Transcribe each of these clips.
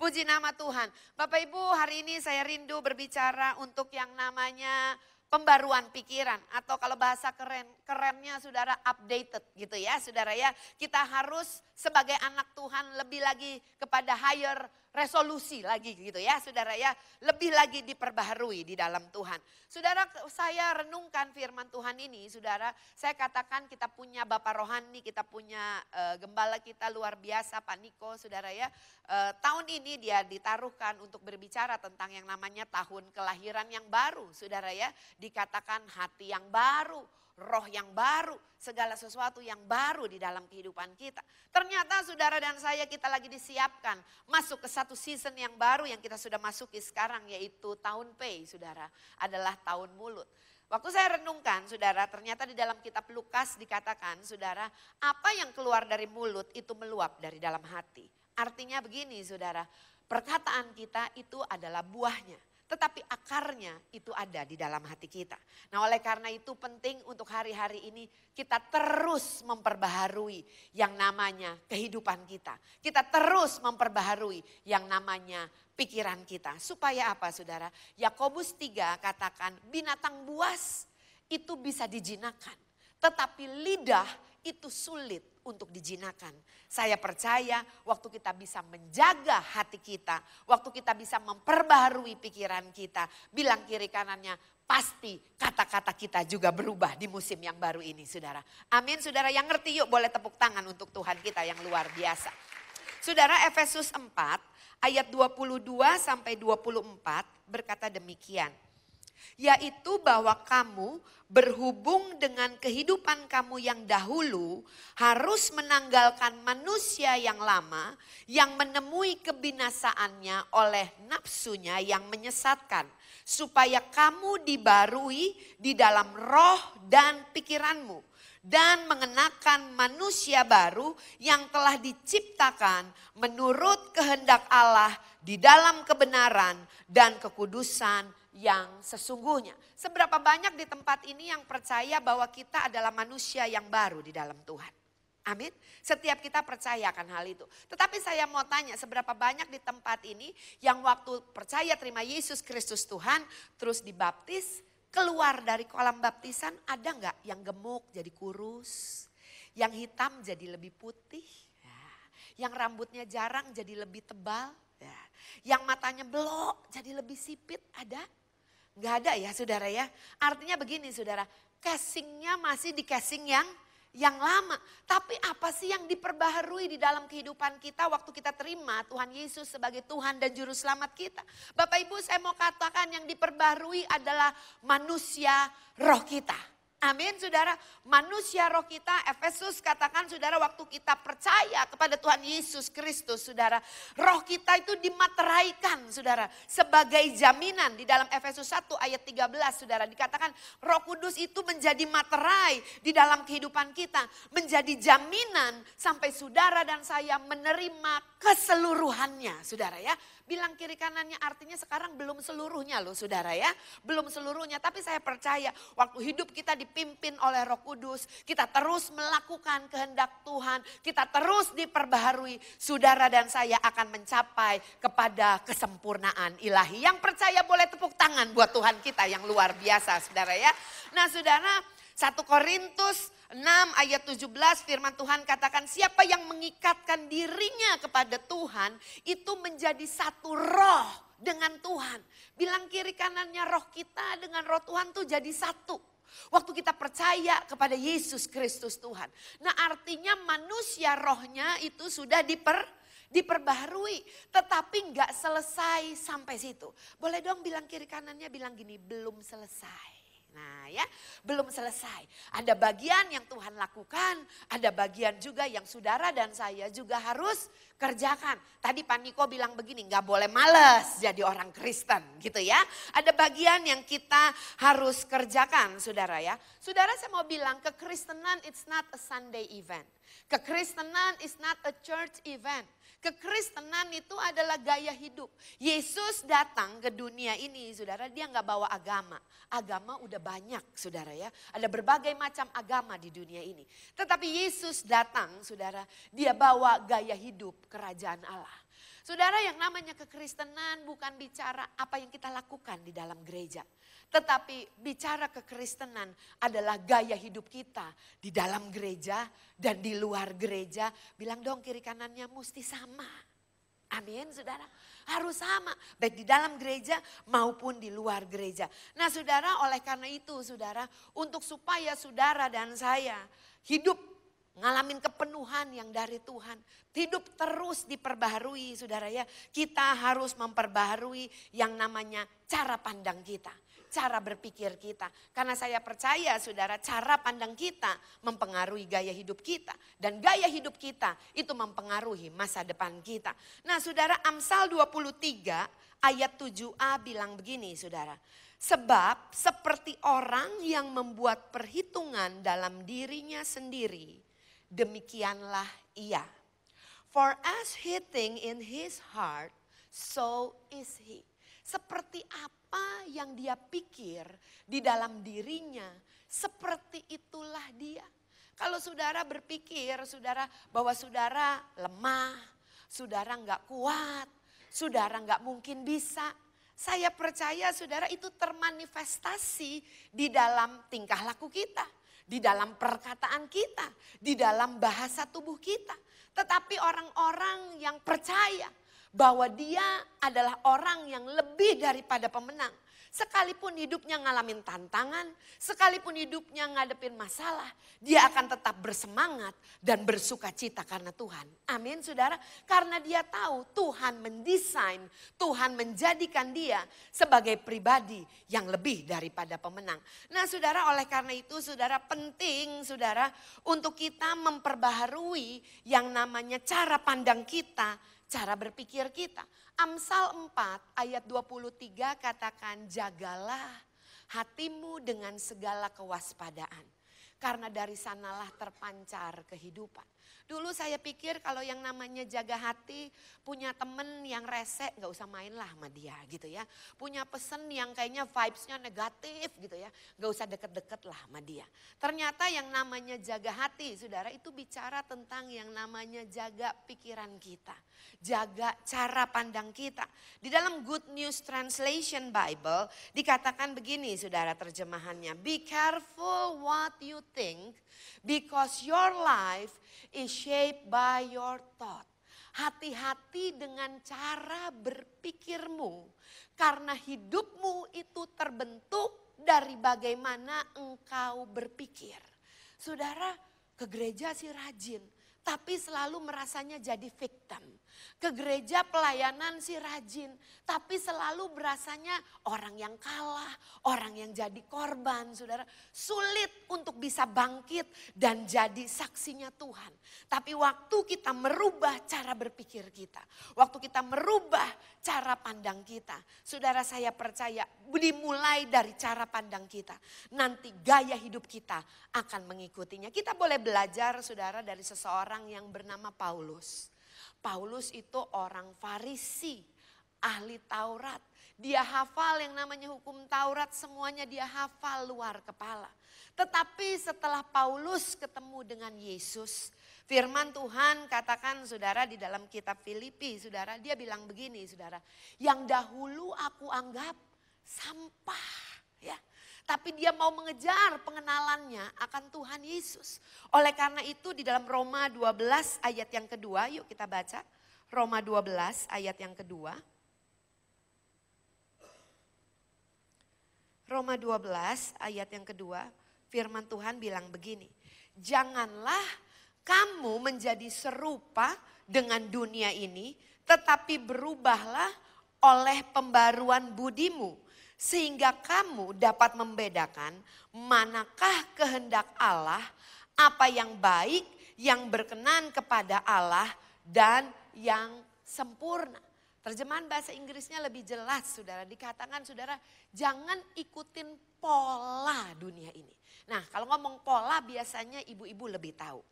Puji nama Tuhan. Bapak Ibu hari ini saya rindu berbicara untuk yang namanya pembaruan pikiran. Atau kalau bahasa keren, kerennya saudara updated gitu ya saudara ya. Kita harus sebagai anak Tuhan lebih lagi kepada higher resolusi lagi gitu ya saudara ya. Lebih lagi diperbaharui di dalam Tuhan. Saudara saya renungkan firman Tuhan ini saudara. Saya katakan kita punya Bapak Rohani, kita punya uh, gembala kita luar biasa Pak Niko saudara ya. Uh, tahun ini dia ditaruhkan untuk berbicara tentang yang namanya tahun kelahiran yang baru saudara ya. Dikatakan hati yang baru roh yang baru, segala sesuatu yang baru di dalam kehidupan kita. Ternyata saudara dan saya kita lagi disiapkan masuk ke satu season yang baru yang kita sudah masuki sekarang yaitu tahun P saudara adalah tahun mulut. Waktu saya renungkan saudara ternyata di dalam kitab Lukas dikatakan saudara apa yang keluar dari mulut itu meluap dari dalam hati. Artinya begini saudara perkataan kita itu adalah buahnya. Tetapi akarnya itu ada di dalam hati kita. Nah oleh karena itu penting untuk hari-hari ini kita terus memperbaharui yang namanya kehidupan kita. Kita terus memperbaharui yang namanya pikiran kita. Supaya apa saudara? Yakobus 3 katakan binatang buas itu bisa dijinakan. Tetapi lidah itu sulit untuk dijinakan. Saya percaya waktu kita bisa menjaga hati kita, waktu kita bisa memperbaharui pikiran kita, bilang kiri kanannya, pasti kata-kata kita juga berubah di musim yang baru ini saudara. Amin saudara yang ngerti yuk boleh tepuk tangan untuk Tuhan kita yang luar biasa. Saudara Efesus 4 ayat 22 sampai 24 berkata demikian yaitu bahwa kamu berhubung dengan kehidupan kamu yang dahulu harus menanggalkan manusia yang lama yang menemui kebinasaannya oleh nafsunya yang menyesatkan supaya kamu dibarui di dalam roh dan pikiranmu dan mengenakan manusia baru yang telah diciptakan menurut kehendak Allah di dalam kebenaran dan kekudusan yang sesungguhnya. Seberapa banyak di tempat ini yang percaya bahwa kita adalah manusia yang baru di dalam Tuhan. Amin. Setiap kita percaya akan hal itu. Tetapi saya mau tanya seberapa banyak di tempat ini yang waktu percaya terima Yesus Kristus Tuhan terus dibaptis keluar dari kolam baptisan ada nggak yang gemuk jadi kurus, yang hitam jadi lebih putih, ya. yang rambutnya jarang jadi lebih tebal, ya. yang matanya belok jadi lebih sipit ada Gak ada ya saudara ya. Artinya begini saudara, casingnya masih di casing yang yang lama. Tapi apa sih yang diperbaharui di dalam kehidupan kita waktu kita terima Tuhan Yesus sebagai Tuhan dan Juru Selamat kita. Bapak Ibu saya mau katakan yang diperbaharui adalah manusia roh kita. Amin saudara, manusia roh kita, Efesus katakan saudara waktu kita percaya kepada Tuhan Yesus Kristus saudara. Roh kita itu dimateraikan saudara sebagai jaminan di dalam Efesus 1 ayat 13 saudara. Dikatakan roh kudus itu menjadi materai di dalam kehidupan kita. Menjadi jaminan sampai saudara dan saya menerima keseluruhannya saudara ya bilang kiri kanannya artinya sekarang belum seluruhnya loh saudara ya. Belum seluruhnya tapi saya percaya waktu hidup kita dipimpin oleh roh kudus. Kita terus melakukan kehendak Tuhan. Kita terus diperbaharui. Saudara dan saya akan mencapai kepada kesempurnaan ilahi. Yang percaya boleh tepuk tangan buat Tuhan kita yang luar biasa saudara ya. Nah saudara 1 Korintus 6 ayat 17 firman Tuhan katakan siapa yang mengikatkan dirinya kepada Tuhan itu menjadi satu roh dengan Tuhan. Bilang kiri kanannya roh kita dengan roh Tuhan tuh jadi satu. Waktu kita percaya kepada Yesus Kristus Tuhan. Nah artinya manusia rohnya itu sudah diper, diperbaharui, tetapi nggak selesai sampai situ. Boleh dong bilang kiri kanannya bilang gini, belum selesai. Nah ya, belum selesai. Ada bagian yang Tuhan lakukan, ada bagian juga yang saudara dan saya juga harus kerjakan. Tadi Pak Niko bilang begini, nggak boleh males jadi orang Kristen gitu ya. Ada bagian yang kita harus kerjakan saudara ya. Saudara saya mau bilang kekristenan it's not a Sunday event. Kekristenan is not a church event. Kekristenan itu adalah gaya hidup. Yesus datang ke dunia ini, saudara, dia nggak bawa agama. Agama udah banyak, saudara ya. Ada berbagai macam agama di dunia ini. Tetapi Yesus datang, saudara, dia bawa gaya hidup kerajaan Allah. Saudara yang namanya kekristenan bukan bicara apa yang kita lakukan di dalam gereja. Tetapi bicara kekristenan adalah gaya hidup kita di dalam gereja dan di luar gereja. Bilang dong kiri kanannya mesti sama. Amin saudara. Harus sama baik di dalam gereja maupun di luar gereja. Nah saudara oleh karena itu saudara untuk supaya saudara dan saya hidup ngalamin kepenuhan yang dari Tuhan. Hidup terus diperbaharui saudara ya. Kita harus memperbaharui yang namanya cara pandang kita. Cara berpikir kita. Karena saya percaya saudara cara pandang kita mempengaruhi gaya hidup kita. Dan gaya hidup kita itu mempengaruhi masa depan kita. Nah saudara Amsal 23 ayat 7a bilang begini saudara. Sebab seperti orang yang membuat perhitungan dalam dirinya sendiri, demikianlah ia. For as he think in his heart, so is he. Seperti apa yang dia pikir di dalam dirinya, seperti itulah dia. Kalau saudara berpikir, saudara bahwa saudara lemah, saudara nggak kuat, saudara nggak mungkin bisa. Saya percaya saudara itu termanifestasi di dalam tingkah laku kita di dalam perkataan kita, di dalam bahasa tubuh kita. Tetapi orang-orang yang percaya bahwa dia adalah orang yang lebih daripada pemenang. Sekalipun hidupnya ngalamin tantangan, sekalipun hidupnya ngadepin masalah, dia akan tetap bersemangat dan bersuka cita karena Tuhan. Amin saudara. Karena dia tahu Tuhan mendesain, Tuhan menjadikan dia sebagai pribadi yang lebih daripada pemenang. Nah saudara oleh karena itu saudara penting saudara untuk kita memperbaharui yang namanya cara pandang kita cara berpikir kita. Amsal 4 ayat 23 katakan jagalah hatimu dengan segala kewaspadaan. Karena dari sanalah terpancar kehidupan. Dulu saya pikir kalau yang namanya jaga hati, punya temen yang rese, nggak usah main lah sama dia gitu ya. Punya pesen yang kayaknya vibesnya negatif gitu ya, nggak usah deket-deket lah sama dia. Ternyata yang namanya jaga hati, saudara itu bicara tentang yang namanya jaga pikiran kita. Jaga cara pandang kita. Di dalam Good News Translation Bible dikatakan begini saudara terjemahannya. Be careful what you think because your life is shaped by your thought. Hati-hati dengan cara berpikirmu, karena hidupmu itu terbentuk dari bagaimana engkau berpikir. Saudara, ke gereja sih rajin, tapi selalu merasanya jadi victim. Ke gereja pelayanan si rajin, tapi selalu berasanya orang yang kalah, orang yang jadi korban, saudara. Sulit untuk bisa bangkit dan jadi saksinya Tuhan. Tapi waktu kita merubah cara berpikir kita, waktu kita merubah cara pandang kita, saudara saya percaya dimulai dari cara pandang kita. Nanti gaya hidup kita akan mengikutinya. Kita boleh belajar saudara dari seseorang yang bernama Paulus. Paulus itu orang Farisi, ahli Taurat. Dia hafal yang namanya hukum Taurat, semuanya dia hafal luar kepala. Tetapi setelah Paulus ketemu dengan Yesus, firman Tuhan katakan saudara di dalam kitab Filipi, saudara dia bilang begini saudara, yang dahulu aku anggap sampah ya. Tapi dia mau mengejar pengenalannya akan Tuhan Yesus. Oleh karena itu di dalam Roma 12 ayat yang kedua, yuk kita baca. Roma 12 ayat yang kedua. Roma 12 ayat yang kedua, firman Tuhan bilang begini. Janganlah kamu menjadi serupa dengan dunia ini, tetapi berubahlah oleh pembaruan budimu sehingga kamu dapat membedakan manakah kehendak Allah, apa yang baik, yang berkenan kepada Allah, dan yang sempurna. Terjemahan bahasa Inggrisnya lebih jelas, saudara. Dikatakan, saudara, jangan ikutin pola dunia ini. Nah, kalau ngomong pola, biasanya ibu-ibu lebih tahu.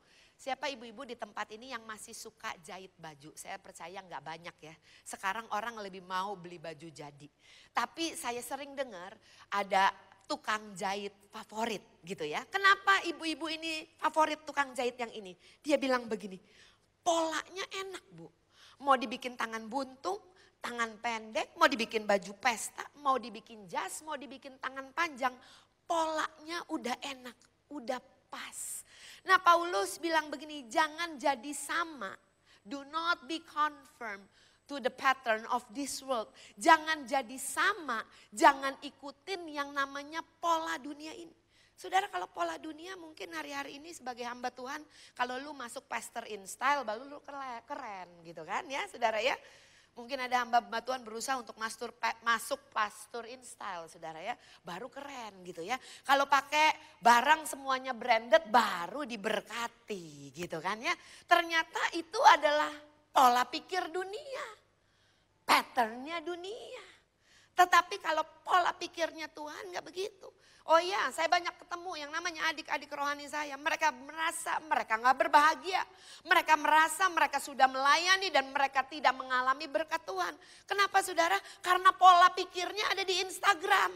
Siapa ibu-ibu di tempat ini yang masih suka jahit baju? Saya percaya nggak banyak ya. Sekarang orang lebih mau beli baju jadi. Tapi saya sering dengar ada tukang jahit favorit gitu ya. Kenapa ibu-ibu ini favorit tukang jahit yang ini? Dia bilang begini, polanya enak bu. Mau dibikin tangan buntung, tangan pendek, mau dibikin baju pesta, mau dibikin jas, mau dibikin tangan panjang. Polanya udah enak, udah pas Nah Paulus bilang begini, jangan jadi sama. Do not be confirmed to the pattern of this world. Jangan jadi sama, jangan ikutin yang namanya pola dunia ini. Saudara kalau pola dunia mungkin hari-hari ini sebagai hamba Tuhan, kalau lu masuk pastor in style baru lu keren gitu kan ya saudara ya. Mungkin ada hamba-hamba berusaha untuk mastur, eh, masuk pastor in style saudara ya. Baru keren gitu ya. Kalau pakai barang semuanya branded baru diberkati gitu kan ya. Ternyata itu adalah pola pikir dunia. Patternnya dunia. Tetapi kalau pola pikirnya Tuhan nggak begitu. Oh iya, saya banyak ketemu yang namanya adik-adik rohani saya. Mereka merasa mereka nggak berbahagia. Mereka merasa mereka sudah melayani dan mereka tidak mengalami berkat Tuhan. Kenapa saudara? Karena pola pikirnya ada di Instagram.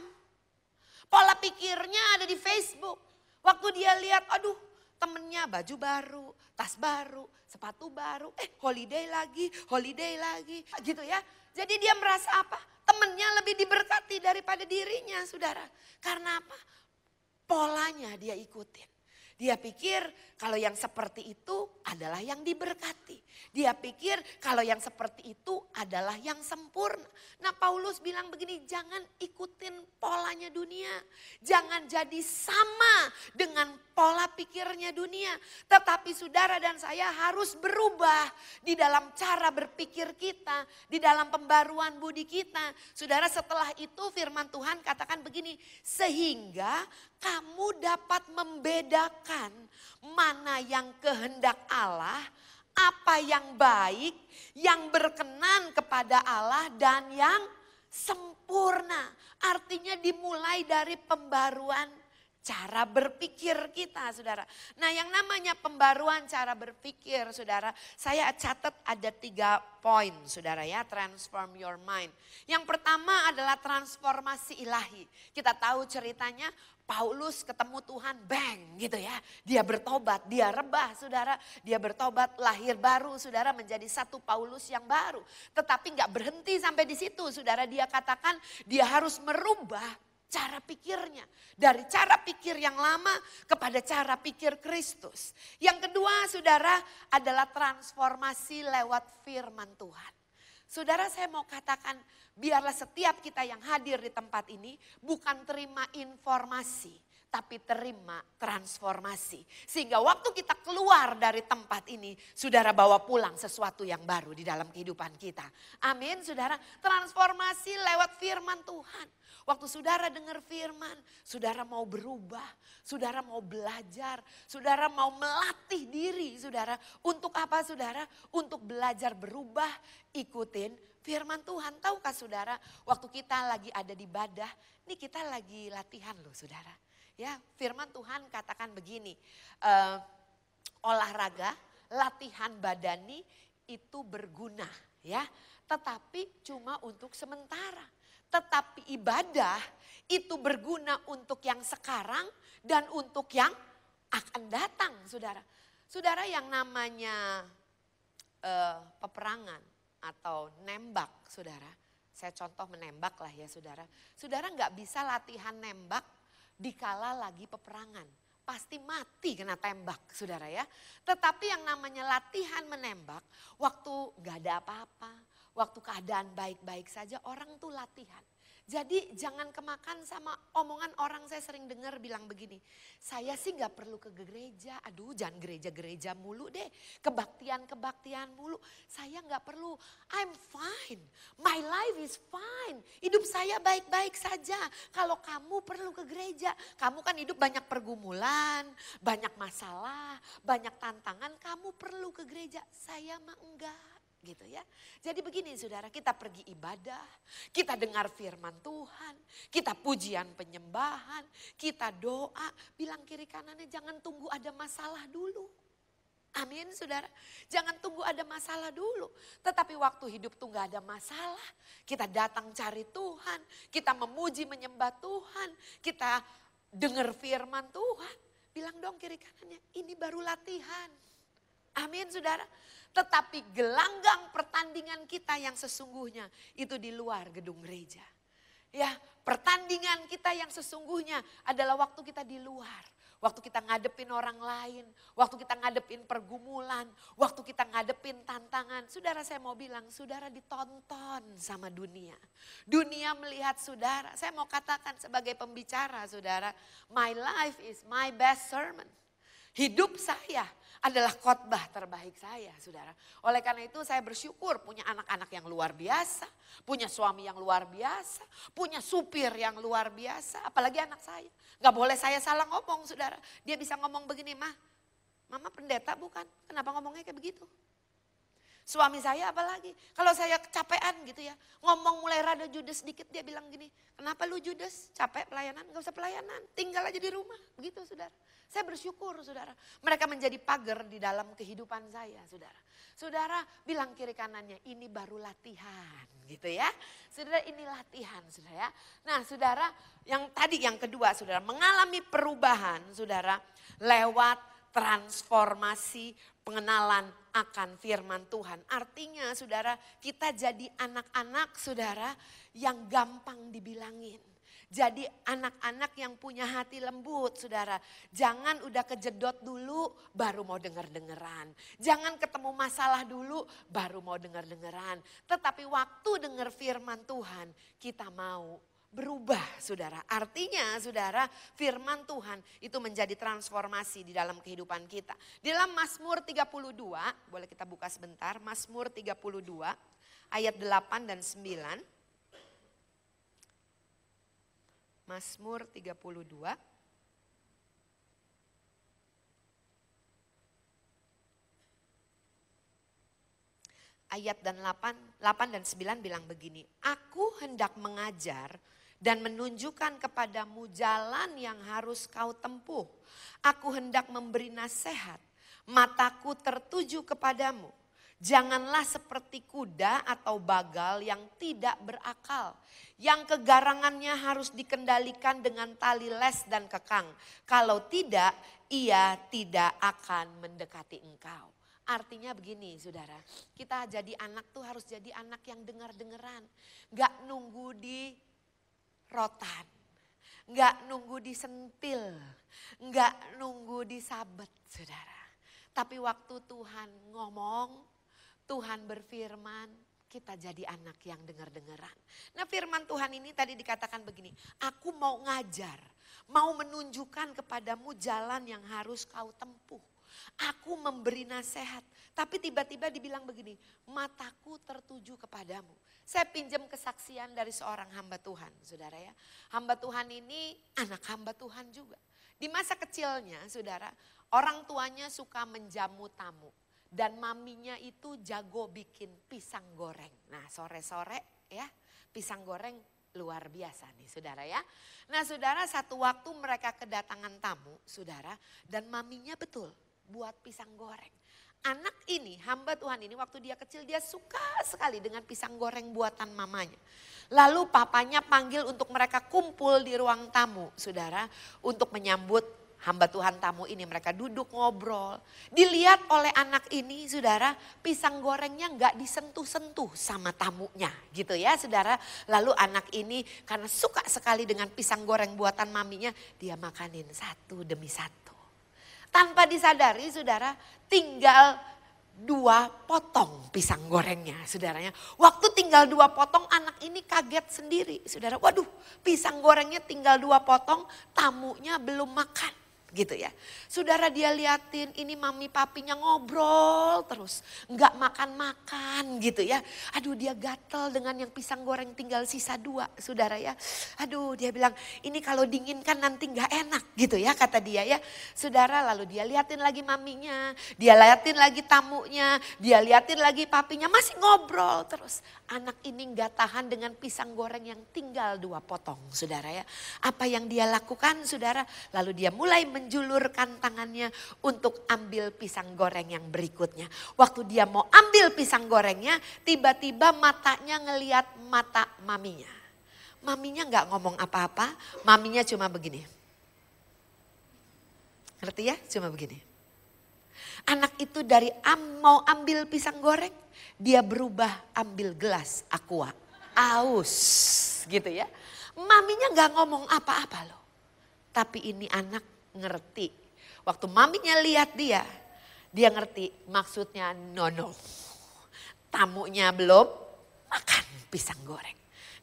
Pola pikirnya ada di Facebook. Waktu dia lihat, aduh temennya baju baru, tas baru, sepatu baru. Eh holiday lagi, holiday lagi. Gitu ya. Jadi dia merasa apa? temennya lebih diberkati daripada dirinya saudara. Karena apa? Polanya dia ikutin. Dia pikir kalau yang seperti itu adalah yang diberkati. Dia pikir kalau yang seperti itu adalah yang sempurna. Nah Paulus bilang begini, jangan ikutin polanya dunia. Jangan jadi sama dengan pola pikirnya dunia. Tetapi saudara dan saya harus berubah di dalam cara berpikir kita. Di dalam pembaruan budi kita. Saudara setelah itu firman Tuhan katakan begini, sehingga kamu dapat membedakan mana yang kehendak Allah, apa yang baik, yang berkenan kepada Allah, dan yang sempurna. Artinya, dimulai dari pembaruan cara berpikir kita, saudara. Nah, yang namanya pembaruan cara berpikir, saudara, saya catat ada tiga poin, saudara ya, transform your mind. Yang pertama adalah transformasi ilahi. Kita tahu ceritanya Paulus ketemu Tuhan, bang gitu ya. Dia bertobat, dia rebah saudara. Dia bertobat, lahir baru saudara menjadi satu Paulus yang baru. Tetapi nggak berhenti sampai di situ saudara. Dia katakan dia harus merubah cara pikirnya. Dari cara pikir yang lama kepada cara pikir Kristus. Yang kedua saudara adalah transformasi lewat firman Tuhan. Saudara saya mau katakan biarlah setiap kita yang hadir di tempat ini bukan terima informasi tapi terima transformasi. Sehingga waktu kita keluar dari tempat ini, saudara bawa pulang sesuatu yang baru di dalam kehidupan kita. Amin, saudara. Transformasi lewat firman Tuhan. Waktu saudara dengar firman, saudara mau berubah, saudara mau belajar, saudara mau melatih diri, saudara. Untuk apa, saudara? Untuk belajar berubah, ikutin firman Tuhan. Tahukah saudara, waktu kita lagi ada di badah, ini kita lagi latihan loh saudara. Ya, firman Tuhan katakan begini, uh, olahraga, latihan badani itu berguna, ya. Tetapi cuma untuk sementara. Tetapi ibadah itu berguna untuk yang sekarang dan untuk yang akan datang, saudara. Saudara yang namanya uh, peperangan atau nembak, saudara. Saya contoh menembak lah ya saudara. Saudara nggak bisa latihan nembak dikala lagi peperangan. Pasti mati kena tembak saudara ya. Tetapi yang namanya latihan menembak waktu gak ada apa-apa. Waktu keadaan baik-baik saja orang tuh latihan. Jadi jangan kemakan sama omongan orang saya sering dengar bilang begini. Saya sih nggak perlu ke gereja. Aduh jangan gereja-gereja mulu deh. Kebaktian-kebaktian mulu. Saya nggak perlu. I'm fine. My life is fine. Hidup saya baik-baik saja. Kalau kamu perlu ke gereja. Kamu kan hidup banyak pergumulan. Banyak masalah. Banyak tantangan. Kamu perlu ke gereja. Saya mah enggak. Gitu ya. Jadi begini saudara, kita pergi ibadah, kita dengar firman Tuhan, kita pujian penyembahan, kita doa, bilang kiri kanannya jangan tunggu ada masalah dulu. Amin saudara. Jangan tunggu ada masalah dulu. Tetapi waktu hidup tuh gak ada masalah. Kita datang cari Tuhan. Kita memuji menyembah Tuhan. Kita dengar firman Tuhan. Bilang dong kiri kanannya ini baru latihan. Amin saudara. Tetapi gelanggang pertandingan kita yang sesungguhnya itu di luar gedung gereja. Ya, pertandingan kita yang sesungguhnya adalah waktu kita di luar. Waktu kita ngadepin orang lain, waktu kita ngadepin pergumulan, waktu kita ngadepin tantangan. Saudara saya mau bilang, saudara ditonton sama dunia. Dunia melihat saudara. Saya mau katakan sebagai pembicara saudara, my life is my best sermon. Hidup saya adalah khotbah terbaik saya, saudara. Oleh karena itu saya bersyukur punya anak-anak yang luar biasa, punya suami yang luar biasa, punya supir yang luar biasa, apalagi anak saya. Gak boleh saya salah ngomong, saudara. Dia bisa ngomong begini, mah, mama pendeta bukan, kenapa ngomongnya kayak begitu? Suami saya apalagi, kalau saya kecapean gitu ya, ngomong mulai rada judes sedikit dia bilang gini, kenapa lu judes, capek pelayanan, gak usah pelayanan, tinggal aja di rumah, begitu saudara. Saya bersyukur saudara, mereka menjadi pagar di dalam kehidupan saya saudara. Saudara bilang kiri kanannya, ini baru latihan gitu ya. Saudara ini latihan saudara ya. Nah saudara yang tadi yang kedua saudara, mengalami perubahan saudara lewat transformasi pengenalan akan firman Tuhan. Artinya saudara, kita jadi anak-anak saudara yang gampang dibilangin. Jadi anak-anak yang punya hati lembut saudara. Jangan udah kejedot dulu baru mau denger-dengeran. Jangan ketemu masalah dulu baru mau denger-dengeran. Tetapi waktu denger firman Tuhan kita mau berubah saudara. Artinya saudara firman Tuhan itu menjadi transformasi di dalam kehidupan kita. Di dalam Mazmur 32, boleh kita buka sebentar. Mazmur 32 ayat 8 dan 9. Mazmur 32 ayat dan 8, 8 dan 9 bilang begini, Aku hendak mengajar dan menunjukkan kepadamu jalan yang harus kau tempuh. Aku hendak memberi nasihat, mataku tertuju kepadamu. Janganlah seperti kuda atau bagal yang tidak berakal, yang kegarangannya harus dikendalikan dengan tali les dan kekang. Kalau tidak, ia tidak akan mendekati engkau. Artinya begini saudara, kita jadi anak tuh harus jadi anak yang dengar-dengeran. Gak nunggu di rotan. Enggak nunggu disentil. Enggak nunggu disabet saudara. Tapi waktu Tuhan ngomong, Tuhan berfirman, kita jadi anak yang dengar dengeran Nah firman Tuhan ini tadi dikatakan begini, aku mau ngajar, mau menunjukkan kepadamu jalan yang harus kau tempuh. Aku memberi nasihat. Tapi tiba-tiba dibilang begini, mataku tertuju kepadamu. Saya pinjam kesaksian dari seorang hamba Tuhan, saudara ya. Hamba Tuhan ini anak hamba Tuhan juga. Di masa kecilnya, saudara, orang tuanya suka menjamu tamu. Dan maminya itu jago bikin pisang goreng. Nah sore-sore ya, pisang goreng luar biasa nih saudara ya. Nah saudara satu waktu mereka kedatangan tamu saudara dan maminya betul buat pisang goreng. Anak ini, hamba Tuhan ini waktu dia kecil dia suka sekali dengan pisang goreng buatan mamanya. Lalu papanya panggil untuk mereka kumpul di ruang tamu, saudara, untuk menyambut hamba Tuhan tamu ini. Mereka duduk ngobrol. Dilihat oleh anak ini, saudara, pisang gorengnya nggak disentuh-sentuh sama tamunya, gitu ya, saudara. Lalu anak ini karena suka sekali dengan pisang goreng buatan maminya, dia makanin satu demi satu tanpa disadari saudara tinggal dua potong pisang gorengnya saudaranya. Waktu tinggal dua potong anak ini kaget sendiri saudara. Waduh pisang gorengnya tinggal dua potong tamunya belum makan gitu ya. Saudara dia liatin ini mami papinya ngobrol terus, nggak makan-makan gitu ya. Aduh dia gatel dengan yang pisang goreng tinggal sisa dua saudara ya. Aduh dia bilang ini kalau dingin kan nanti nggak enak gitu ya kata dia ya. Saudara lalu dia liatin lagi maminya, dia liatin lagi tamunya, dia liatin lagi papinya masih ngobrol terus. Anak ini nggak tahan dengan pisang goreng yang tinggal dua potong saudara ya. Apa yang dia lakukan saudara lalu dia mulai men menjulurkan tangannya untuk ambil pisang goreng yang berikutnya. Waktu dia mau ambil pisang gorengnya, tiba-tiba matanya ngeliat mata maminya. Maminya nggak ngomong apa-apa, maminya cuma begini. Ngerti ya? Cuma begini. Anak itu dari am, mau ambil pisang goreng, dia berubah ambil gelas aqua. Aus gitu ya. Maminya nggak ngomong apa-apa loh. Tapi ini anak ngerti. Waktu maminya lihat dia, dia ngerti maksudnya nono. Tamunya belum makan pisang goreng.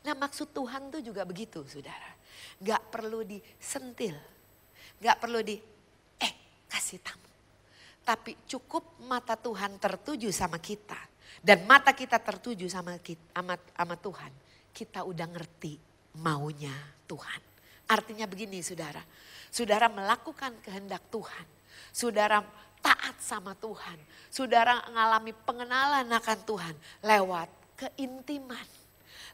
Nah maksud Tuhan tuh juga begitu saudara. Gak perlu disentil. Gak perlu di eh kasih tamu. Tapi cukup mata Tuhan tertuju sama kita. Dan mata kita tertuju sama, kita, sama, sama Tuhan. Kita udah ngerti maunya Tuhan. Artinya begini saudara, saudara melakukan kehendak Tuhan, saudara taat sama Tuhan, saudara mengalami pengenalan akan Tuhan lewat keintiman.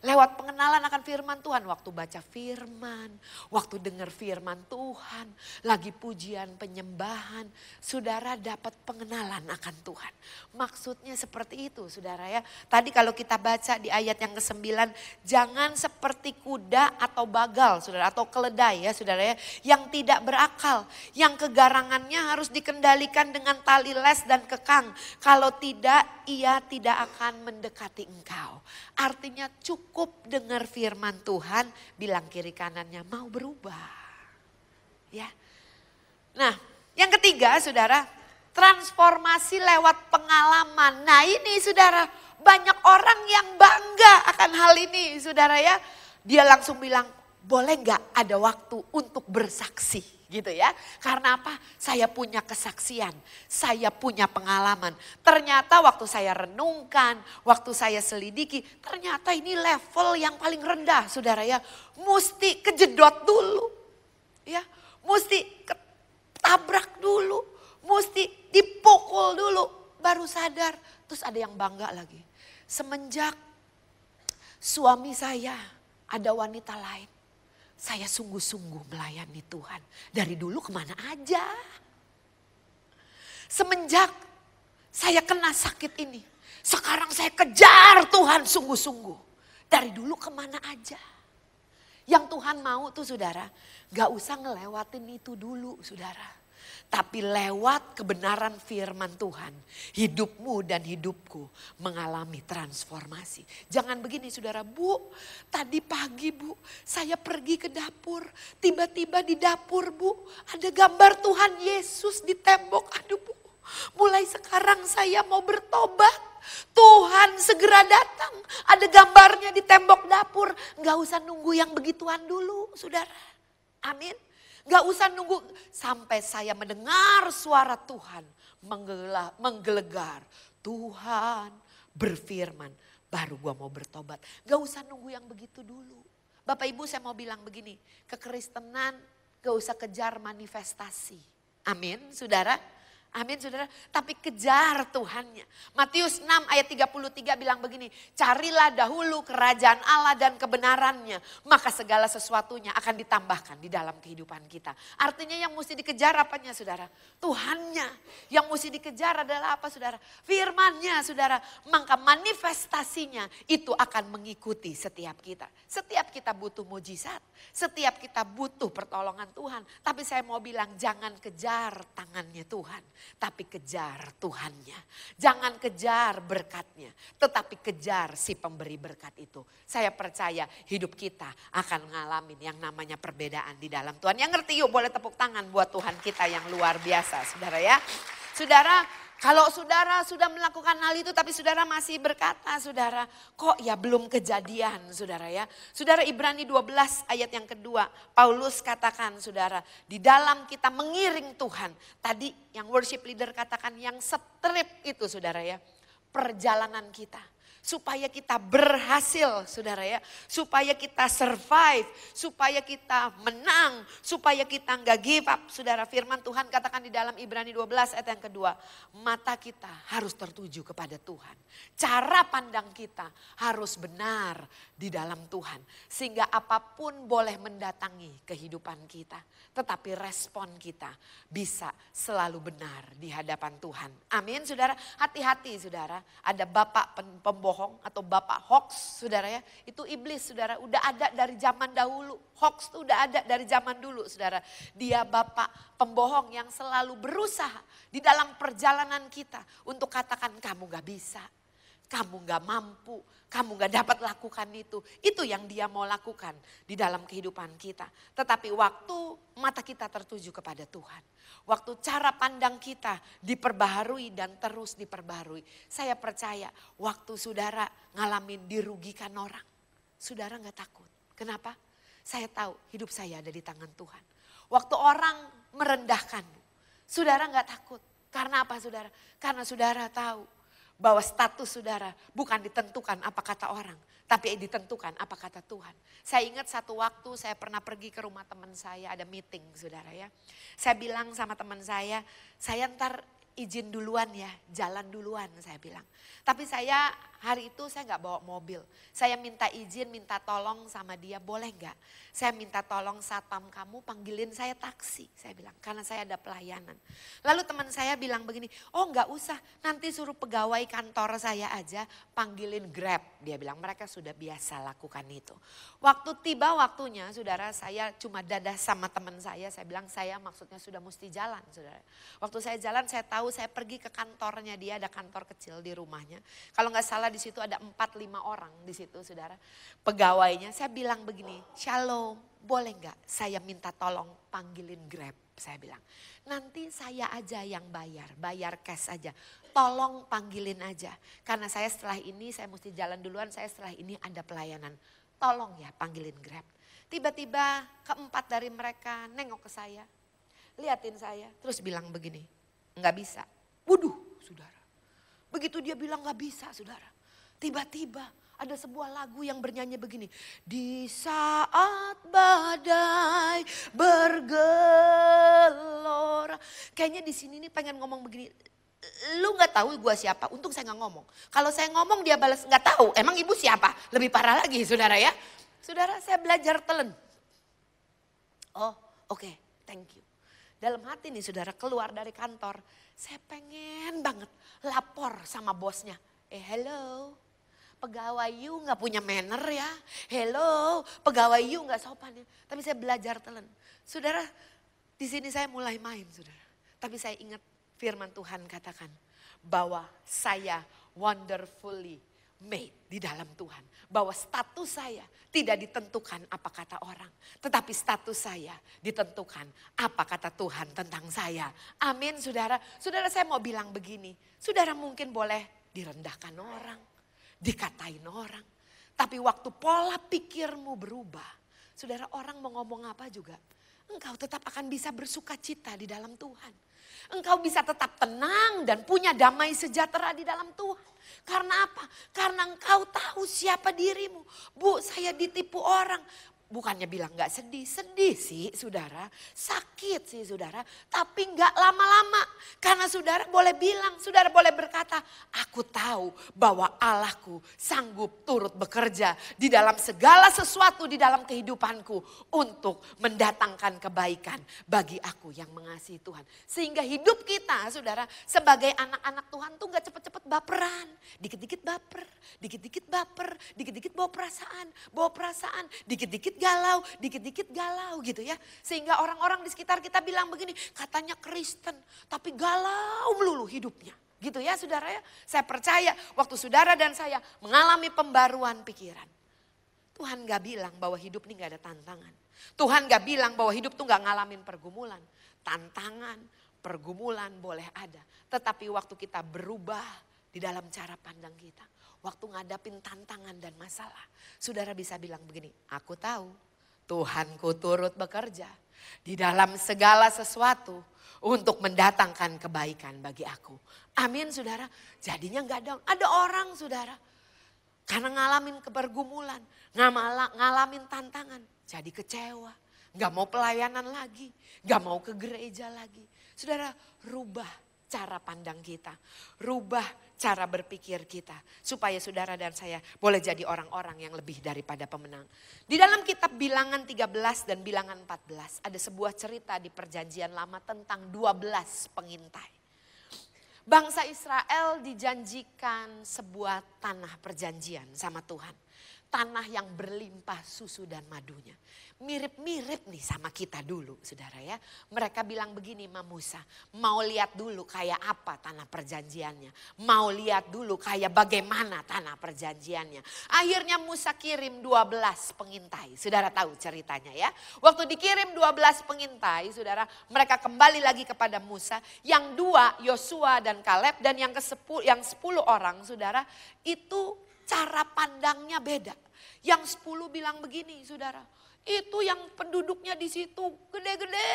Lewat pengenalan akan firman Tuhan. Waktu baca firman, waktu dengar firman Tuhan, lagi pujian penyembahan. Saudara dapat pengenalan akan Tuhan. Maksudnya seperti itu saudara ya. Tadi kalau kita baca di ayat yang ke-9, jangan seperti kuda atau bagal saudara, atau keledai ya saudara ya. Yang tidak berakal, yang kegarangannya harus dikendalikan dengan tali les dan kekang. Kalau tidak ia tidak akan mendekati engkau. Artinya cukup dengar firman Tuhan, bilang kiri kanannya mau berubah. Ya. Nah, yang ketiga Saudara, transformasi lewat pengalaman. Nah, ini Saudara, banyak orang yang bangga akan hal ini Saudara ya. Dia langsung bilang, "Boleh nggak ada waktu untuk bersaksi?" gitu ya. Karena apa? Saya punya kesaksian, saya punya pengalaman. Ternyata waktu saya renungkan, waktu saya selidiki, ternyata ini level yang paling rendah, saudara ya. Mesti kejedot dulu, ya. Mesti ketabrak dulu, mesti dipukul dulu, baru sadar. Terus ada yang bangga lagi. Semenjak suami saya ada wanita lain, saya sungguh-sungguh melayani Tuhan. Dari dulu kemana aja. Semenjak saya kena sakit ini. Sekarang saya kejar Tuhan sungguh-sungguh. Dari dulu kemana aja. Yang Tuhan mau tuh saudara. Gak usah ngelewatin itu dulu saudara. Tapi lewat kebenaran firman Tuhan, hidupmu dan hidupku mengalami transformasi. Jangan begini saudara, bu tadi pagi bu saya pergi ke dapur. Tiba-tiba di dapur bu ada gambar Tuhan Yesus di tembok. Aduh bu mulai sekarang saya mau bertobat. Tuhan segera datang. Ada gambarnya di tembok dapur. Gak usah nunggu yang begituan dulu saudara. Amin. Gak usah nunggu sampai saya mendengar suara Tuhan menggelegar. Tuhan berfirman, baru gua mau bertobat. Gak usah nunggu yang begitu dulu. Bapak Ibu saya mau bilang begini, kekristenan gak usah kejar manifestasi. Amin, saudara. Amin saudara. Tapi kejar Tuhannya. Matius 6 ayat 33 bilang begini. Carilah dahulu kerajaan Allah dan kebenarannya. Maka segala sesuatunya akan ditambahkan di dalam kehidupan kita. Artinya yang mesti dikejar apanya saudara? Tuhannya. Yang mesti dikejar adalah apa saudara? Firmannya saudara. Maka manifestasinya itu akan mengikuti setiap kita. Setiap kita butuh mujizat. Setiap kita butuh pertolongan Tuhan. Tapi saya mau bilang jangan kejar tangannya Tuhan tapi kejar Tuhannya. Jangan kejar berkatnya, tetapi kejar si pemberi berkat itu. Saya percaya hidup kita akan mengalami yang namanya perbedaan di dalam Tuhan. Yang ngerti yuk boleh tepuk tangan buat Tuhan kita yang luar biasa saudara ya. Saudara kalau saudara sudah melakukan hal itu tapi saudara masih berkata saudara kok ya belum kejadian saudara ya. Saudara Ibrani 12 ayat yang kedua Paulus katakan saudara di dalam kita mengiring Tuhan. Tadi yang worship leader katakan yang setrip itu saudara ya perjalanan kita supaya kita berhasil, saudara ya, supaya kita survive, supaya kita menang, supaya kita nggak give up, saudara. Firman Tuhan katakan di dalam Ibrani 12 ayat yang kedua, mata kita harus tertuju kepada Tuhan, cara pandang kita harus benar di dalam Tuhan, sehingga apapun boleh mendatangi kehidupan kita, tetapi respon kita bisa selalu benar di hadapan Tuhan. Amin, saudara. Hati-hati, saudara. Ada bapak pembohong bohong atau bapak hoax saudara ya. Itu iblis saudara udah ada dari zaman dahulu. Hoax itu udah ada dari zaman dulu saudara. Dia bapak pembohong yang selalu berusaha di dalam perjalanan kita. Untuk katakan kamu gak bisa. Kamu gak mampu. Kamu gak dapat lakukan itu. Itu yang dia mau lakukan di dalam kehidupan kita. Tetapi waktu mata kita tertuju kepada Tuhan waktu cara pandang kita diperbaharui dan terus diperbaharui. Saya percaya waktu saudara ngalamin dirugikan orang, saudara nggak takut. Kenapa? Saya tahu hidup saya ada di tangan Tuhan. Waktu orang merendahkanmu, saudara nggak takut. Karena apa saudara? Karena saudara tahu bahwa status saudara bukan ditentukan apa kata orang, tapi ditentukan apa kata Tuhan. Saya ingat satu waktu saya pernah pergi ke rumah teman saya, ada meeting saudara ya. Saya bilang sama teman saya, saya ntar izin duluan ya, jalan duluan saya bilang. Tapi saya hari itu saya nggak bawa mobil. Saya minta izin, minta tolong sama dia, boleh nggak? Saya minta tolong satpam kamu panggilin saya taksi, saya bilang. Karena saya ada pelayanan. Lalu teman saya bilang begini, oh nggak usah, nanti suruh pegawai kantor saya aja panggilin Grab. Dia bilang mereka sudah biasa lakukan itu. Waktu tiba waktunya, saudara saya cuma dadah sama teman saya, saya bilang saya maksudnya sudah mesti jalan, saudara. Waktu saya jalan, saya tahu saya pergi ke kantornya dia, ada kantor kecil di rumahnya. Kalau nggak salah salah di situ ada empat lima orang di situ saudara. Pegawainya, saya bilang begini, Shalom, boleh nggak saya minta tolong panggilin Grab? Saya bilang, nanti saya aja yang bayar, bayar cash aja. Tolong panggilin aja. Karena saya setelah ini, saya mesti jalan duluan, saya setelah ini ada pelayanan. Tolong ya panggilin Grab. Tiba-tiba keempat dari mereka nengok ke saya, liatin saya, terus bilang begini, nggak bisa. wuduh saudara. Begitu dia bilang nggak bisa, saudara. Tiba-tiba ada sebuah lagu yang bernyanyi begini. Di saat badai bergelora. Kayaknya di sini nih pengen ngomong begini. Lu gak tahu gue siapa, untung saya gak ngomong. Kalau saya ngomong dia balas gak tahu, emang ibu siapa? Lebih parah lagi saudara ya. Saudara saya belajar telen. Oh oke, okay, thank you. Dalam hati nih saudara keluar dari kantor. Saya pengen banget lapor sama bosnya. Eh hello, pegawai you nggak punya manner ya. Hello, pegawai you nggak sopan ya. Tapi saya belajar telan. Saudara, di sini saya mulai main saudara. Tapi saya ingat firman Tuhan katakan bahwa saya wonderfully made di dalam Tuhan. Bahwa status saya tidak ditentukan apa kata orang. Tetapi status saya ditentukan apa kata Tuhan tentang saya. Amin saudara. Saudara saya mau bilang begini. Saudara mungkin boleh direndahkan orang dikatain orang. Tapi waktu pola pikirmu berubah, saudara orang mau ngomong apa juga, engkau tetap akan bisa bersuka cita di dalam Tuhan. Engkau bisa tetap tenang dan punya damai sejahtera di dalam Tuhan. Karena apa? Karena engkau tahu siapa dirimu. Bu, saya ditipu orang bukannya bilang nggak sedih, sedih sih saudara, sakit sih saudara, tapi nggak lama-lama karena saudara boleh bilang, saudara boleh berkata, aku tahu bahwa Allahku sanggup turut bekerja di dalam segala sesuatu di dalam kehidupanku untuk mendatangkan kebaikan bagi aku yang mengasihi Tuhan. Sehingga hidup kita saudara sebagai anak-anak Tuhan tuh nggak cepet-cepet baperan, dikit-dikit baper, dikit-dikit baper, dikit-dikit bawa perasaan, bawa perasaan, dikit-dikit galau, dikit-dikit galau gitu ya. Sehingga orang-orang di sekitar kita bilang begini, katanya Kristen tapi galau melulu hidupnya. Gitu ya saudara ya, saya percaya waktu saudara dan saya mengalami pembaruan pikiran. Tuhan gak bilang bahwa hidup ini gak ada tantangan. Tuhan gak bilang bahwa hidup tuh gak ngalamin pergumulan. Tantangan, pergumulan boleh ada. Tetapi waktu kita berubah di dalam cara pandang kita waktu ngadapin tantangan dan masalah. Saudara bisa bilang begini, aku tahu Tuhanku turut bekerja di dalam segala sesuatu untuk mendatangkan kebaikan bagi aku. Amin saudara, jadinya nggak down. Ada orang saudara, karena ngalamin kepergumulan, ngalamin tantangan, jadi kecewa. Gak mau pelayanan lagi, gak mau ke gereja lagi. Saudara, rubah cara pandang kita. Rubah cara berpikir kita. Supaya saudara dan saya boleh jadi orang-orang yang lebih daripada pemenang. Di dalam kitab bilangan 13 dan bilangan 14. Ada sebuah cerita di perjanjian lama tentang 12 pengintai. Bangsa Israel dijanjikan sebuah tanah perjanjian sama Tuhan tanah yang berlimpah susu dan madunya. Mirip-mirip nih sama kita dulu saudara ya. Mereka bilang begini Musa, mau lihat dulu kayak apa tanah perjanjiannya. Mau lihat dulu kayak bagaimana tanah perjanjiannya. Akhirnya Musa kirim 12 pengintai, saudara tahu ceritanya ya. Waktu dikirim 12 pengintai saudara, mereka kembali lagi kepada Musa. Yang dua Yosua dan Kaleb dan yang ke yang 10 orang saudara itu Cara pandangnya beda. Yang sepuluh bilang begini saudara. Itu yang penduduknya di situ gede-gede.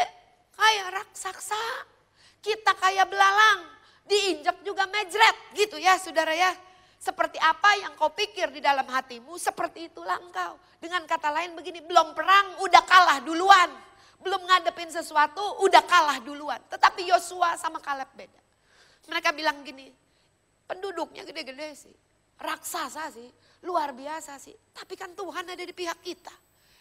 Kayak raksasa. Kita kayak belalang. Diinjak juga mejret gitu ya saudara ya. Seperti apa yang kau pikir di dalam hatimu, seperti itu langkau. Dengan kata lain begini, belum perang udah kalah duluan. Belum ngadepin sesuatu udah kalah duluan. Tetapi Yosua sama Kaleb beda. Mereka bilang gini, penduduknya gede-gede sih raksasa sih, luar biasa sih. Tapi kan Tuhan ada di pihak kita.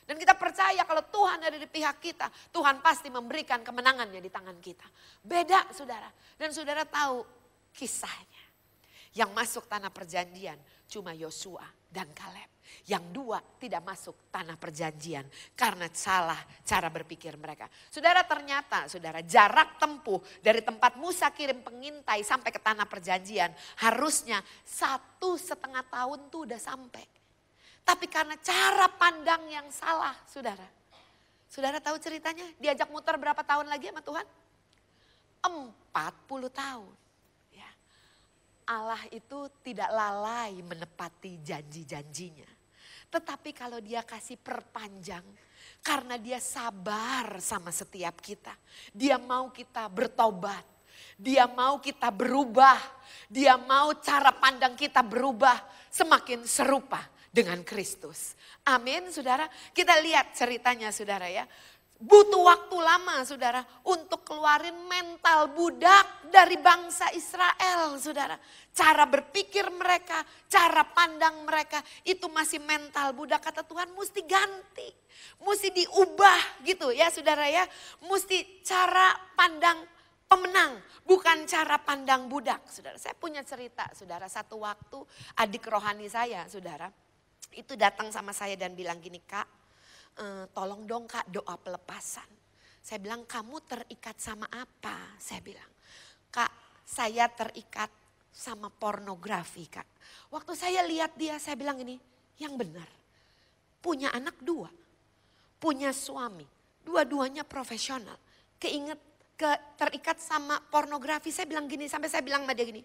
Dan kita percaya kalau Tuhan ada di pihak kita, Tuhan pasti memberikan kemenangannya di tangan kita. Beda saudara. Dan saudara tahu kisahnya. Yang masuk tanah perjanjian cuma Yosua dan Kaleb. Yang dua tidak masuk tanah perjanjian karena salah cara berpikir mereka. Saudara ternyata saudara jarak tempuh dari tempat Musa kirim pengintai sampai ke tanah perjanjian harusnya satu setengah tahun tuh udah sampai. Tapi karena cara pandang yang salah saudara. Saudara tahu ceritanya diajak muter berapa tahun lagi sama Tuhan? Empat puluh tahun. Ya. Allah itu tidak lalai menepati janji-janjinya. Tetapi kalau dia kasih perpanjang, karena dia sabar sama setiap kita. Dia mau kita bertobat. Dia mau kita berubah. Dia mau cara pandang kita berubah semakin serupa dengan Kristus. Amin, saudara. Kita lihat ceritanya, saudara ya butuh waktu lama saudara untuk keluarin mental budak dari bangsa Israel saudara. Cara berpikir mereka, cara pandang mereka itu masih mental budak kata Tuhan mesti ganti. Mesti diubah gitu ya saudara ya. Mesti cara pandang pemenang, bukan cara pandang budak. Saudara, saya punya cerita, saudara. Satu waktu adik rohani saya, saudara, itu datang sama saya dan bilang gini, Kak, e, tolong dong kak doa pelepasan. Saya bilang kamu terikat sama apa? Saya bilang, kak saya terikat sama pornografi kak. Waktu saya lihat dia saya bilang ini yang benar. Punya anak dua, punya suami, dua-duanya profesional. Keinget ke, terikat sama pornografi saya bilang gini sampai saya bilang sama dia gini,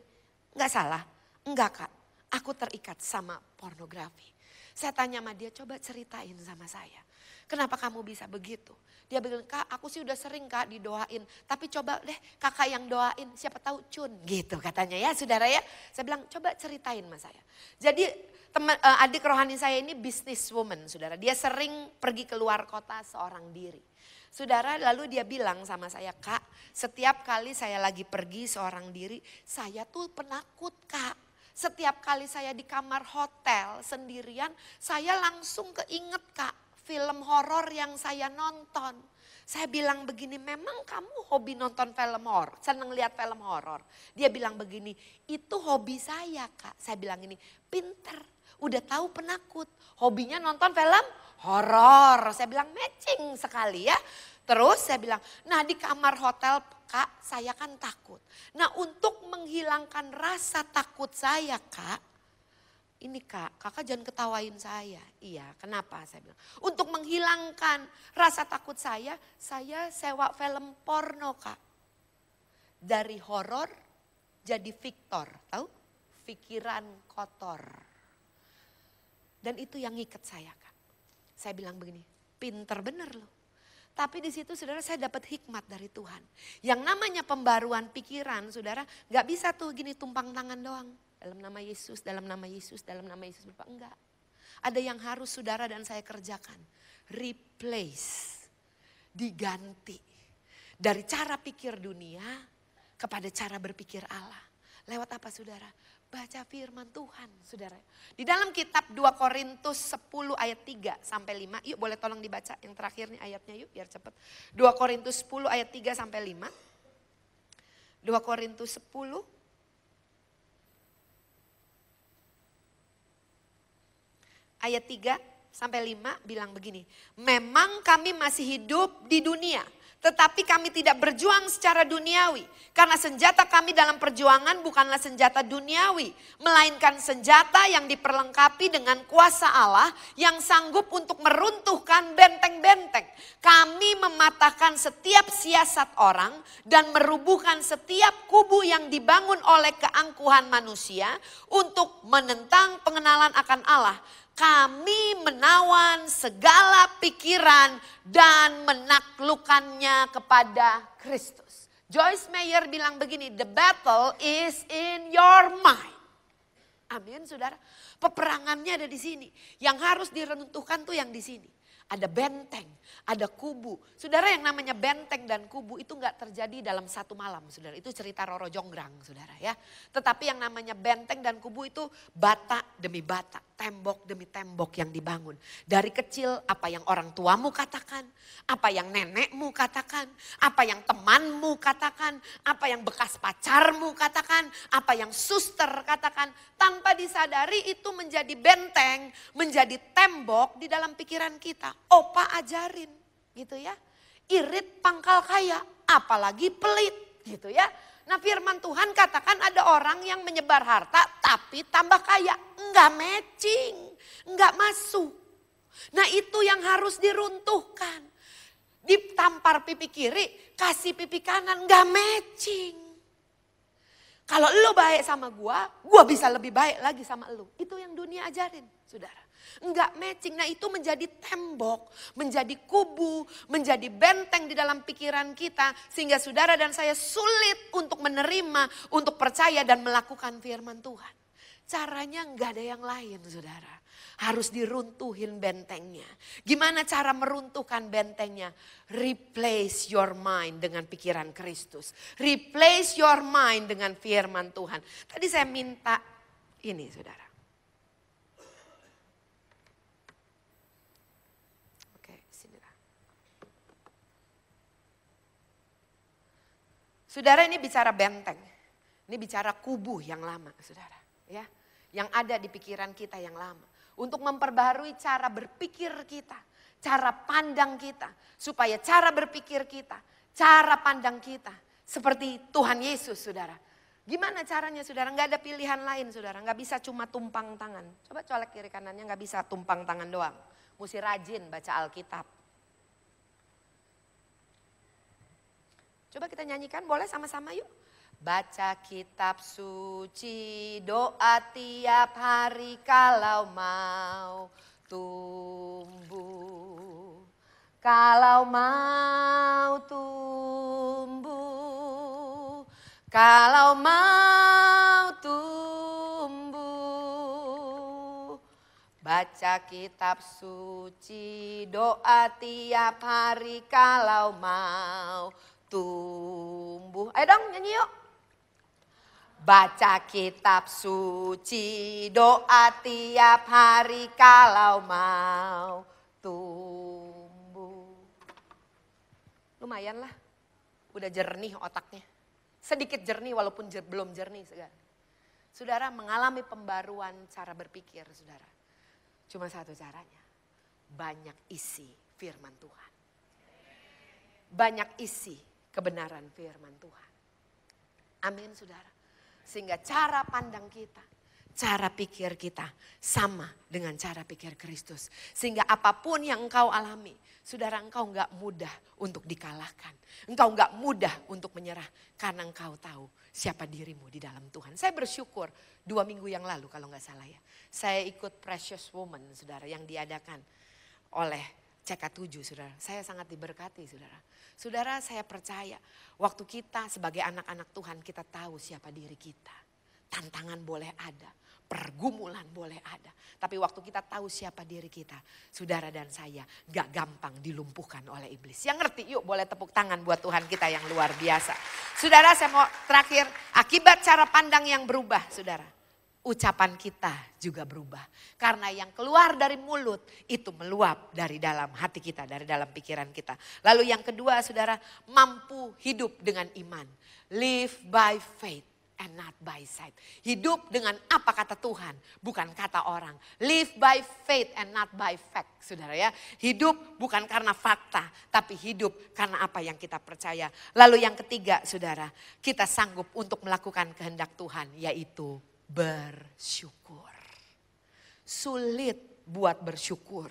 Enggak salah, enggak kak, aku terikat sama pornografi. Saya tanya sama dia, coba ceritain sama saya. Kenapa kamu bisa begitu? Dia bilang, kak aku sih udah sering kak didoain. Tapi coba deh kakak yang doain, siapa tahu cun. Gitu katanya ya saudara ya. Saya bilang, coba ceritain sama saya. Jadi teman, eh, adik rohani saya ini businesswoman saudara. Dia sering pergi keluar kota seorang diri. Saudara, lalu dia bilang sama saya, Kak, setiap kali saya lagi pergi seorang diri, saya tuh penakut, Kak. Setiap kali saya di kamar hotel sendirian, saya langsung keinget kak film horor yang saya nonton. Saya bilang begini, memang kamu hobi nonton film horor, seneng lihat film horor. Dia bilang begini, itu hobi saya kak. Saya bilang ini, pinter, udah tahu penakut. Hobinya nonton film horor. Saya bilang matching sekali ya. Terus saya bilang, nah di kamar hotel kak saya kan takut. Nah untuk menghilangkan rasa takut saya kak, ini kak, kakak jangan ketawain saya. Iya, kenapa saya bilang. Untuk menghilangkan rasa takut saya, saya sewa film porno kak. Dari horor jadi Victor, tahu? Pikiran kotor. Dan itu yang ngikat saya kak. Saya bilang begini, pinter bener loh tapi di situ saudara saya dapat hikmat dari Tuhan. Yang namanya pembaruan pikiran saudara gak bisa tuh gini tumpang tangan doang. Dalam nama Yesus, dalam nama Yesus, dalam nama Yesus. Bapak. Enggak. Ada yang harus saudara dan saya kerjakan. Replace. Diganti. Dari cara pikir dunia kepada cara berpikir Allah. Lewat apa saudara? Baca firman Tuhan, saudara. Di dalam kitab 2 Korintus 10 ayat 3 sampai 5. Yuk boleh tolong dibaca yang terakhir nih ayatnya yuk biar cepat. 2 Korintus 10 ayat 3 sampai 5. 2 Korintus 10 ayat 3 sampai 5 bilang begini. Memang kami masih hidup di dunia tetapi kami tidak berjuang secara duniawi. Karena senjata kami dalam perjuangan bukanlah senjata duniawi. Melainkan senjata yang diperlengkapi dengan kuasa Allah yang sanggup untuk meruntuhkan benteng-benteng. Kami mematahkan setiap siasat orang dan merubuhkan setiap kubu yang dibangun oleh keangkuhan manusia untuk menentang pengenalan akan Allah kami menawan segala pikiran dan menaklukkannya kepada Kristus. Joyce Meyer bilang begini, the battle is in your mind. Amin saudara. Peperangannya ada di sini. Yang harus direntuhkan tuh yang di sini. Ada benteng, ada kubu. Saudara yang namanya benteng dan kubu itu nggak terjadi dalam satu malam saudara. Itu cerita Roro Jonggrang saudara ya. Tetapi yang namanya benteng dan kubu itu bata demi bata tembok demi tembok yang dibangun. Dari kecil apa yang orang tuamu katakan, apa yang nenekmu katakan, apa yang temanmu katakan, apa yang bekas pacarmu katakan, apa yang suster katakan, tanpa disadari itu menjadi benteng, menjadi tembok di dalam pikiran kita. Opa ajarin gitu ya. Irit pangkal kaya, apalagi pelit gitu ya. Nah firman Tuhan katakan ada orang yang menyebar harta tapi tambah kaya. Enggak matching, enggak masuk. Nah itu yang harus diruntuhkan. Ditampar pipi kiri, kasih pipi kanan, enggak matching. Kalau lo baik sama gua, gua bisa lebih baik lagi sama lo. Itu yang dunia ajarin, saudara. Enggak matching. Nah itu menjadi tembok, menjadi kubu, menjadi benteng di dalam pikiran kita. Sehingga saudara dan saya sulit untuk menerima, untuk percaya dan melakukan firman Tuhan. Caranya enggak ada yang lain saudara. Harus diruntuhin bentengnya. Gimana cara meruntuhkan bentengnya? Replace your mind dengan pikiran Kristus. Replace your mind dengan firman Tuhan. Tadi saya minta ini saudara Saudara ini bicara benteng. Ini bicara kubu yang lama, Saudara, ya. Yang ada di pikiran kita yang lama. Untuk memperbaharui cara berpikir kita, cara pandang kita, supaya cara berpikir kita, cara pandang kita seperti Tuhan Yesus, Saudara. Gimana caranya saudara? Gak ada pilihan lain saudara. Gak bisa cuma tumpang tangan. Coba colek kiri kanannya gak bisa tumpang tangan doang. Mesti rajin baca Alkitab. Coba kita nyanyikan boleh sama-sama yuk. Baca kitab suci, doa tiap hari kalau mau tumbuh. Kalau mau tumbuh, kalau mau tumbuh. Baca kitab suci, doa tiap hari kalau mau tumbuh. Ayo dong nyanyi yuk. Baca kitab suci, doa tiap hari kalau mau tumbuh. Lumayan lah, udah jernih otaknya. Sedikit jernih walaupun jer, belum jernih. segala. saudara mengalami pembaruan cara berpikir saudara. Cuma satu caranya, banyak isi firman Tuhan. Banyak isi kebenaran firman Tuhan. Amin saudara. Sehingga cara pandang kita, cara pikir kita sama dengan cara pikir Kristus. Sehingga apapun yang engkau alami, saudara engkau enggak mudah untuk dikalahkan. Engkau enggak mudah untuk menyerah karena engkau tahu siapa dirimu di dalam Tuhan. Saya bersyukur dua minggu yang lalu kalau enggak salah ya. Saya ikut Precious Woman saudara yang diadakan oleh CK7 saudara. Saya sangat diberkati saudara. Saudara saya percaya waktu kita sebagai anak-anak Tuhan kita tahu siapa diri kita. Tantangan boleh ada, pergumulan boleh ada. Tapi waktu kita tahu siapa diri kita, saudara dan saya gak gampang dilumpuhkan oleh iblis. Yang ngerti yuk boleh tepuk tangan buat Tuhan kita yang luar biasa. Saudara saya mau terakhir, akibat cara pandang yang berubah saudara ucapan kita juga berubah. Karena yang keluar dari mulut itu meluap dari dalam hati kita, dari dalam pikiran kita. Lalu yang kedua saudara, mampu hidup dengan iman. Live by faith and not by sight. Hidup dengan apa kata Tuhan, bukan kata orang. Live by faith and not by fact, saudara ya. Hidup bukan karena fakta, tapi hidup karena apa yang kita percaya. Lalu yang ketiga, saudara, kita sanggup untuk melakukan kehendak Tuhan, yaitu bersyukur. Sulit buat bersyukur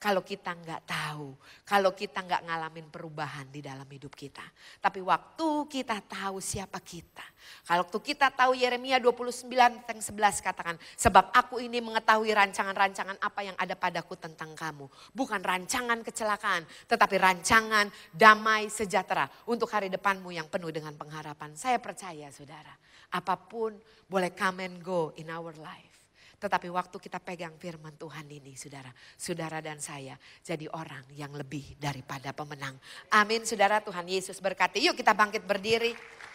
kalau kita nggak tahu, kalau kita nggak ngalamin perubahan di dalam hidup kita. Tapi waktu kita tahu siapa kita. Kalau waktu kita tahu Yeremia 29 yang 11 katakan, sebab aku ini mengetahui rancangan-rancangan apa yang ada padaku tentang kamu. Bukan rancangan kecelakaan, tetapi rancangan damai sejahtera untuk hari depanmu yang penuh dengan pengharapan. Saya percaya saudara, Apapun boleh come and go in our life. Tetapi waktu kita pegang firman Tuhan ini saudara. Saudara dan saya jadi orang yang lebih daripada pemenang. Amin saudara Tuhan Yesus berkati. Yuk kita bangkit berdiri.